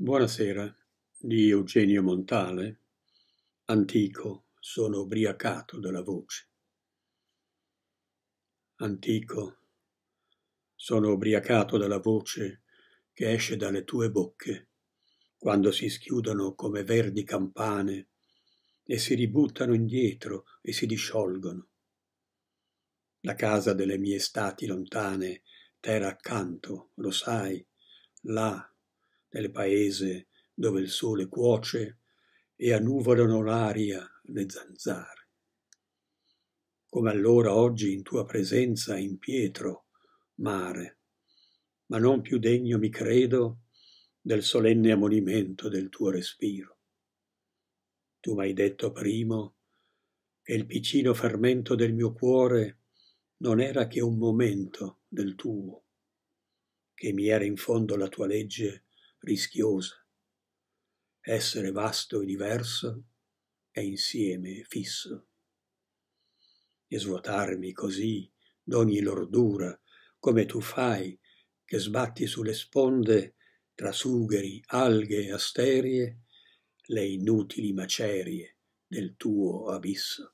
Buonasera di Eugenio Montale. Antico, sono ubriacato della voce. Antico, sono ubriacato dalla voce che esce dalle tue bocche, quando si schiudono come verdi campane e si ributtano indietro e si disciolgono. La casa delle mie stati lontane, terra accanto, lo sai, là nel paese dove il sole cuoce e annuvolano l'aria le zanzare. Come allora oggi in tua presenza impietro, mare, ma non più degno mi credo del solenne ammonimento del tuo respiro. Tu m'hai detto primo che il piccino fermento del mio cuore non era che un momento del tuo, che mi era in fondo la tua legge rischiosa. Essere vasto e diverso e insieme fisso. E svuotarmi così d'ogni lordura, come tu fai, che sbatti sulle sponde tra sugheri, alghe e asterie le inutili macerie del tuo abisso.